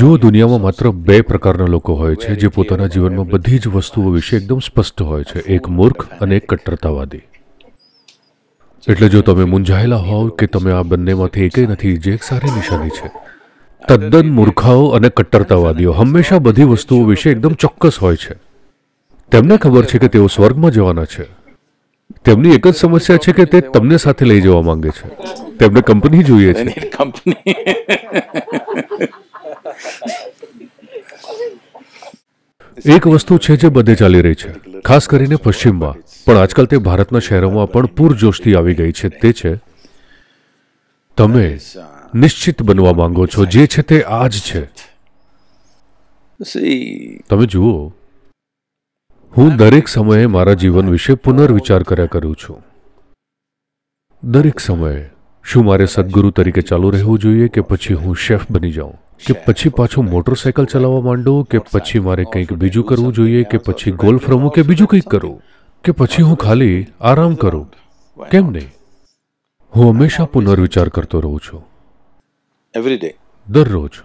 જો દુનિયામાં માત્ર બે પ્રકારના લોકો હોય છે જે પોતાના જીવનમાં બધી જ વસ્તુઓ વિશે એકદમ સ્પષ્ટ હોય છે એક મૂર્ખ અને એક કટ્ટરતાવાદી એટલે જો તમે મૂંઝાયેલા હોવ કે તમે આ બંનેમાંથી એકે નથી જે એક સારી નિશાની છે તદ્દન મૂર્ખાઓ અને કટ્ટરતાવાદીઓ હંમેશા બધી વસ્તુઓ વિશે એકદમ ચોક્કસ હોય છે તેમને ખબર છે કે તેઓ સ્વર્ગમાં જવાના છે તેમની એક જ સમસ્યા છે કે તે તમને સાથે લઈ જવા માંગે છે તેમને કંપની જોઈએ છે કંપની એક વસ્તુ છે જે બધે ચાલી રહી છે ખાસ કરીને પશ્ચિમમાં પણ આજકાલ તે ભારતના શહેરોમાં પણ પૂરજોશથી આવી ગઈ છે તે છે તમે નિશ્ચિત બનવા માંગો છો જે છે તે આ જ છે તમે જુઓ હું દરેક સમયે મારા જીવન વિશે પુનર્વિચાર કર્યા કરું છું દરેક સમયે શું મારે સદગુરુ તરીકે ચાલુ રહેવું જોઈએ કે પછી હું શેફ બની જાઉં કે પછી પાછું મોટરસાઇકલ ચલાવવા માંડું કે પછી મારે કંઈક બીજું કરવું જોઈએ કે પછી ગોલ્ફ રમું કે બીજું કંઈક કરું કે પછી હું ખાલી આરામ કરું કેમ નહીં હું હંમેશા પુનર્વિચાર કરતો રહું છું એવરી દરરોજ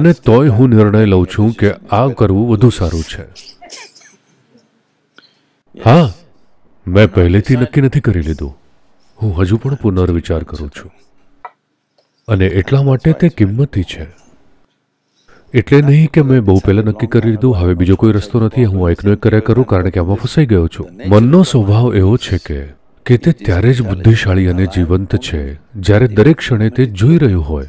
અને તોય હું નિર્ણય લઉં છું કે આ કરવું વધુ સારું છે હા મેં પહેલેથી નક્કી નથી કરી લીધું હું હજુ પણ પુનર્વિચાર કરું છું અને એટલા માટે તે કિંમતી છે એટલે નહીં કે મેં બહુ પહેલાં નક્કી કરી લીધું હવે બીજો કોઈ રસ્તો નથી હું એકનો એક કર્યા કરું કારણ કે આમાં ફસાઈ ગયો છું મનનો સ્વભાવ એવો છે કે કે તે ત્યારે જ બુદ્ધિશાળી અને જીવંત છે જ્યારે દરેક ક્ષણે તે જોઈ રહ્યું હોય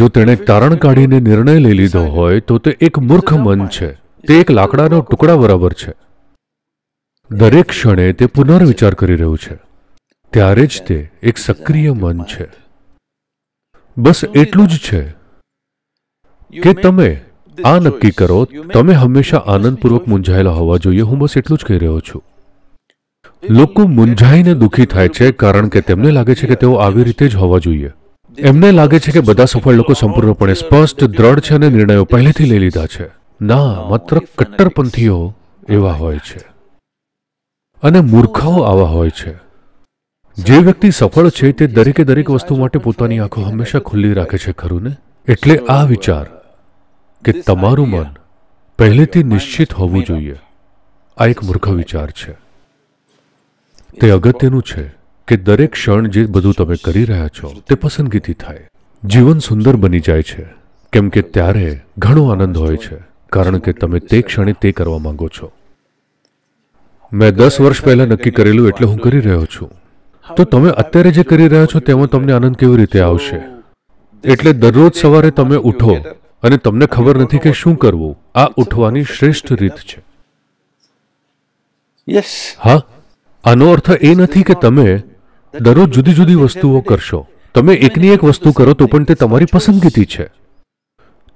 જો તેણે તારણ કાઢીને નિર્ણય લઈ લીધો હોય તો તે એક મૂર્ખ મન છે તે એક લાકડાનો ટુકડા બરાબર છે દરેક ક્ષણે તે પુનર્વિચાર કરી રહ્યું છે ત્યારે જ તે એક સક્રિય મન છે બસ એટલું જ છે કે તમે આ નક્કી કરો તમે હંમેશા આનંદપૂર્વક મૂંઝાયેલા હોવા જોઈએ હું બસ એટલું જ કહી રહ્યો છું લોકો મૂંઝાઈને દુઃખી થાય છે કારણ કે તેમને લાગે છે કે તેઓ આવી રીતે જ હોવા જોઈએ એમને લાગે છે કે બધા સફળ લોકો સંપૂર્ણપણે સ્પષ્ટ દ્રઢ છે અને નિર્ણયો પહેલેથી લઈ લીધા છે ના માત્ર કટ્ટરપંથીઓ એવા હોય છે અને મૂર્ખાઓ oh, આવા હોય છે જે વ્યક્તિ સફળ છે તે દરેકે દરેક વસ્તુ માટે પોતાની આંખો હંમેશા ખુલ્લી રાખે છે ખરું ને એટલે આ વિચાર કે તમારું મન પહેલેથી નિશ્ચિત હોવું જોઈએ આ એક મૂર્ખ વિચાર છે તે અગત્યનું છે કે દરેક ક્ષણ જે બધું તમે કરી રહ્યા છો તે પસંદગીથી થાય જીવન સુંદર બની જાય છે કેમ કે ત્યારે ઘણો આનંદ હોય છે કારણ કે તમે તે ક્ષણે તે કરવા માંગો છો મેં દસ વર્ષ પહેલા નક્કી કરેલું એટલે હું કરી રહ્યો છું તો તમે અત્યારે જે કરી રહ્યા છો તેમાં તમને આનંદ કેવી રીતે આવશે એટલે દરરોજ સવારે તમે ઉઠો અને તમને ખબર નથી કે શું કરવું આ ઉઠવાની શ્રેષ્ઠ રીત છે હા આનો અર્થ એ નથી કે તમે દરરોજ જુદી જુદી વસ્તુઓ કરશો તમે એકની એક વસ્તુ કરો તો પણ તે તમારી પસંદગીથી છે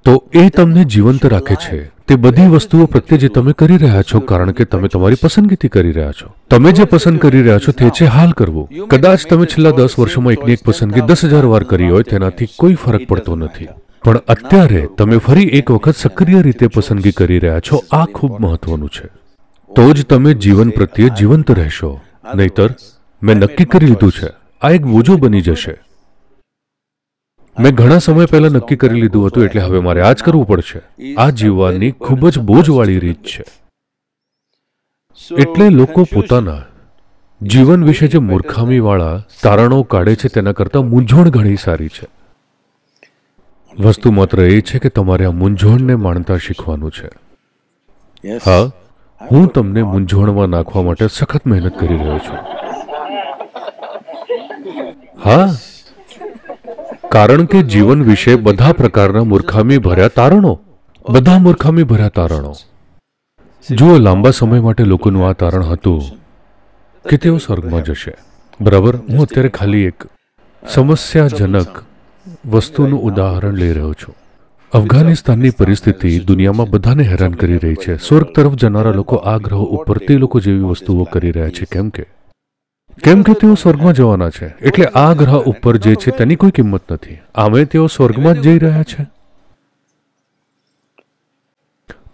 તો એ તમને જીવંત રાખે છે તે બધી વસ્તુઓ પ્રત્યે જે તમે કરી રહ્યા છો કારણ કે તમે તમારી પસંદગીથી કરી રહ્યા છો તમે જે પસંદ કરી રહ્યા છો તે છે હાલ કરવું કદાચ તમે છેલ્લા દસ વર્ષોમાં એકની એક પસંદગી દસ હજાર વાર કરી હોય તેનાથી કોઈ ફરક પડતો નથી પણ અત્યારે તમે ફરી એક વખત સક્રિય રીતે પસંદગી કરી રહ્યા છો આ ખૂબ મહત્વનું છે તો જ તમે જીવન પ્રત્યે જીવંત રહેશો નહીતર મેં નક્કી કરી લીધું છે આ એક બોજો બની જશે મેં ઘણા સમય પહેલા નક્કી કરી લીધું હતું એટલે હવે મારે આ જ કરવું પડશે આ જીવવાની ખૂબ જ બોજવાળી રીત છે એટલે લોકો પોતાના જીવન વિશે જે મૂર્ખામીવાળા તારણો કાઢે છે તેના કરતાં મૂંઝવણ ઘણી સારી છે વસ્તુ માત્ર એ છે કે તમારે આ મૂંઝવણને માણતા શીખવાનું છે હા હું તમને મૂંઝવણમાં નાખવા માટે સખત મહેનત કરી રહ્યો છું હા કારણ કે જીવન વિશે બધા પ્રકારના મૂર્ખામી ભર્યા તારણો બધા મૂર્ખામી ભર્યા તારણો જુઓ લાંબા સમય માટે લોકોનું આ તારણ હતું કે તેઓ સ્વર્ગમાં જશે બરાબર હું અત્યારે ખાલી એક સમસ્યાજનક વસ્તુનું ઉદાહરણ લઈ રહ્યો છું અફઘાનિસ્તાનની પરિસ્થિતિ દુનિયામાં બધાને હેરાન કરી રહી છે સ્વર્ગ તરફ જનારા લોકો આ ગ્રહો ઉપર તે લોકો જેવી વસ્તુઓ કરી રહ્યા છે કેમ કે કેમ કે તેઓ સ્વર્ગમાં જવાના છે એટલે આ ગ્રહ ઉપર જે છે તેની કોઈ કિંમત નથી આમે તેઓ સ્વર્ગમાં જ જઈ રહ્યા છે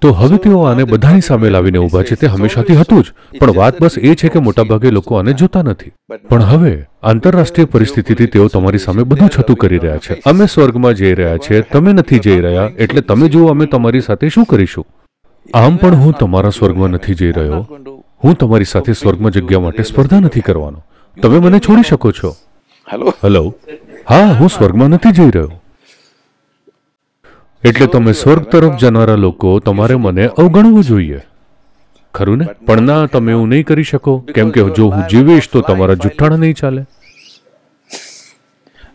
તો હવે તેઓ આને બધાની સામે લાવીને ઊભા છે તે હંમેશાથી હતું જ પણ વાત બસ એ છે કે મોટાભાગે લોકો આને જોતા નથી પણ હવે આંતરરાષ્ટ્રીય પરિસ્થિતિથી તેઓ તમારી સામે બધું છતું કરી રહ્યા છે અમે સ્વર્ગમાં જઈ રહ્યા છે તમે નથી જઈ રહ્યા એટલે તમે જુઓ અમે તમારી સાથે શું કરીશું આમ પણ હું તમારા સ્વર્ગમાં નથી જઈ રહ્યો હું તમારી સાથે સ્વર્ગમાં જગ્યા માટે સ્પર્ધા નથી કરવાનો તમે મને છોડી શકો છો હેલો હેલો હા હું સ્વર્ગમાં નથી જઈ રહ્યો એટલે તમે સ્વર્ગ તરફ જનારા લોકો તમારે મને અવગણવું જોઈએ ખરું ને પણ ના તમે એવું નહીં કરી શકો કેમ કે જો હું જીવીશ તો તમારા જુઠ્ઠાણા નહીં ચાલે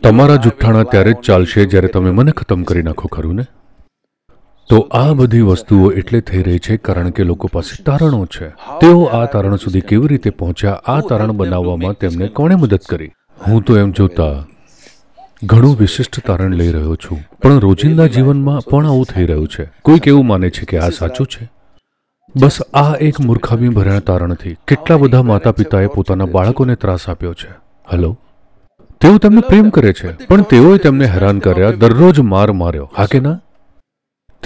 તમારા જુઠ્ઠાણા ત્યારે જ ચાલશે જ્યારે તમે મને ખતમ કરી નાખો ખરું ને તો આ બધી વસ્તુઓ એટલે થઈ રહી છે કારણ કે લોકો પાસે તારણો છે તેઓ આ તારણ સુધી કેવી રીતે પહોંચ્યા આ તારણ બનાવવામાં તેમને કોણે મદદ કરી હું તો એમ જોતા ઘણું વિશિષ્ટ તારણ લઈ રહ્યો છું પણ રોજિંદા જીવનમાં પણ આવું થઈ રહ્યું છે કોઈક એવું માને છે કે આ સાચું છે બસ આ એક મૂર્ખામી ભર્યા તારણથી કેટલા બધા માતા પિતાએ પોતાના બાળકોને ત્રાસ આપ્યો છે હલો તેઓ તેમને પ્રેમ કરે છે પણ તેઓએ તેમને હેરાન કર્યા દરરોજ માર માર્યો હા કે ના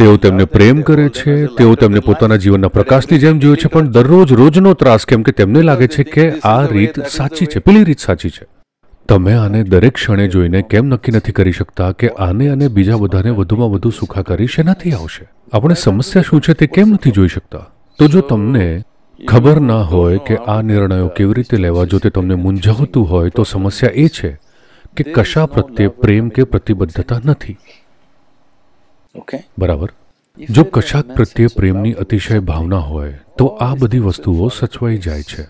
તેઓ તેમને પ્રેમ કરે છે તેઓ તેમને પોતાના જીવનના પ્રકાશની જેમ જોયે છે પણ દરરોજ રોજનો ત્રાસ કેમ કે તેમને લાગે છે કે આ રીત સાચી છે પેલી રીત સાચી છે તમે આને દરેક ક્ષણે જોઈને કેમ નક્કી નથી કરી શકતા કે આને અને બીજા બધાને વધુમાં વધુ સુખાકારી શેનાથી આવશે આપણે સમસ્યા શું છે તે કેમ નથી જોઈ શકતા તો જો તમને ખબર ના હોય કે આ નિર્ણયો કેવી રીતે લેવા જો તે તમને મૂંઝાવતું હોય તો સમસ્યા એ છે કે કશા પ્રત્યે પ્રેમ કે પ્રતિબદ્ધતા નથી ઓકે બરાબર જો કશાક પ્રત્યે પ્રેમની અતિશય ભાવના હોય તો આ બધી વસ્તુઓ સચવાઈ જાય છે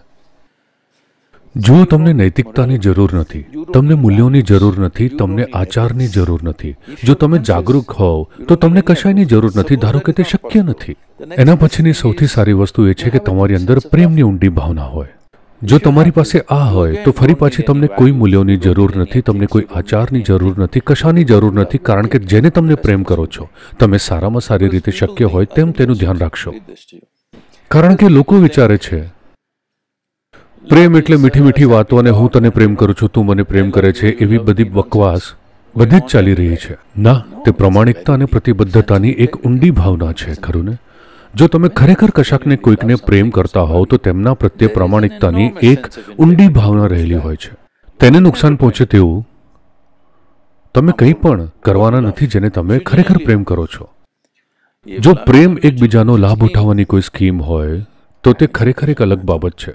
જો તમને નૈતિકતાની જરૂર નથી તમને મૂલ્યોની જરૂર નથી તમને આચારની જરૂર નથી જો તમે જાગૃત હોવ તો તમને કશાયની જરૂર નથી ધારો કે તે શક્ય નથી એના પછીની સૌથી સારી વસ્તુ એ છે કે તમારી અંદર પ્રેમની ઊંડી ભાવના હોય જો તમારી પાસે આ હોય તો ફરી પાછી તમને કોઈ મૂલ્યોની જરૂર નથી તમને કોઈ આચારની જરૂર નથી કશાની જરૂર નથી કારણ કે જેને તમને પ્રેમ કરો છો તમે સારામાં સારી રીતે શક્ય હોય તેમ તેનું ધ્યાન રાખશો કારણ કે લોકો વિચારે છે પ્રેમ એટલે મીઠી મીઠી વાતો અને હું તને પ્રેમ કરું છું તું મને પ્રેમ કરે છે એવી બધી બકવાસ બધી જ ચાલી રહી છે ના તે પ્રમાણિકતા અને પ્રતિબદ્ધતાની એક ઊંડી ભાવના છે ખરું ને જો તમે ખરેખર કશાકને કોઈકને પ્રેમ કરતા હોવ તો તેમના પ્રત્યે પ્રમાણિકતાની એક ઊંડી ભાવના રહેલી હોય છે તેને નુકસાન પહોંચે તેવું તમે કંઈ પણ કરવાના નથી જેને તમે ખરેખર પ્રેમ કરો છો જો પ્રેમ એકબીજાનો લાભ ઉઠાવવાની કોઈ સ્કીમ હોય તો તે ખરેખર એક અલગ બાબત છે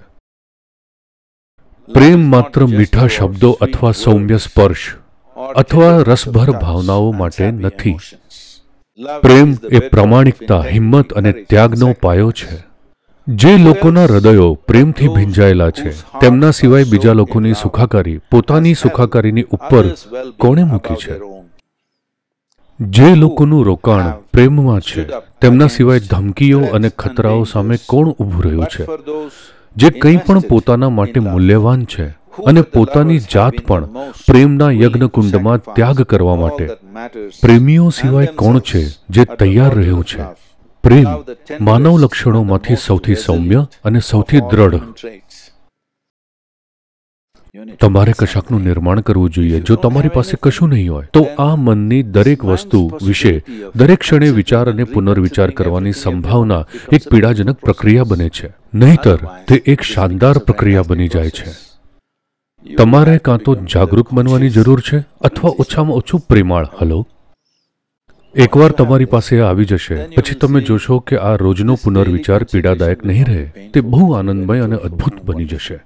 પ્રેમ માત્ર મીઠા શબ્દો અથવા સૌમ્ય સ્પર્શ અથવા રસભર ભાવનાઓ માટે નથી પ્રેમ એ પ્રમાણિકતા હિંમત અને ત્યાગનો પાયો છે જે લોકોના હૃદયો પ્રેમથી ભીંજાયેલા છે તેમના સિવાય બીજા લોકોની સુખાકારી પોતાની સુખાકારીની ઉપર કોણે મૂકી છે જે લોકોનું રોકાણ પ્રેમમાં છે તેમના સિવાય ધમકીઓ અને ખતરાઓ સામે કોણ ઊભું રહ્યું છે જે કંઈ પણ પોતાના માટે મૂલ્યવાન છે અને પોતાની જાત પણ પ્રેમના યજ્ઞકુંડમાં ત્યાગ કરવા માટે પ્રેમીઓ સિવાય કોણ છે જે તૈયાર રહ્યું છે પ્રેમ માનવ લક્ષણોમાંથી સૌથી સૌમ્ય અને સૌથી દ્રઢ તમારે કશાકનું નિર્માણ કરવું જોઈએ જો તમારી પાસે કશું નહીં હોય તો આ મનની દરેક વસ્તુ વિશે દરેક ક્ષણે વિચાર અને પુનર્વિચાર કરવાની સંભાવના એક પીડાજનક પ્રક્રિયા બને છે નહીતર તે એક શાનદાર પ્રક્રિયા બની જાય છે તમારે કાં તો જાગૃત બનવાની જરૂર છે અથવા ઓછામાં ઓછું પ્રેમાળ હલો એકવાર તમારી પાસે આવી જશે પછી તમે જોશો કે આ રોજનો પુનર્વિચાર પીડાદાયક નહીં રહે તે બહુ આનંદમય અને અદ્ભુત બની જશે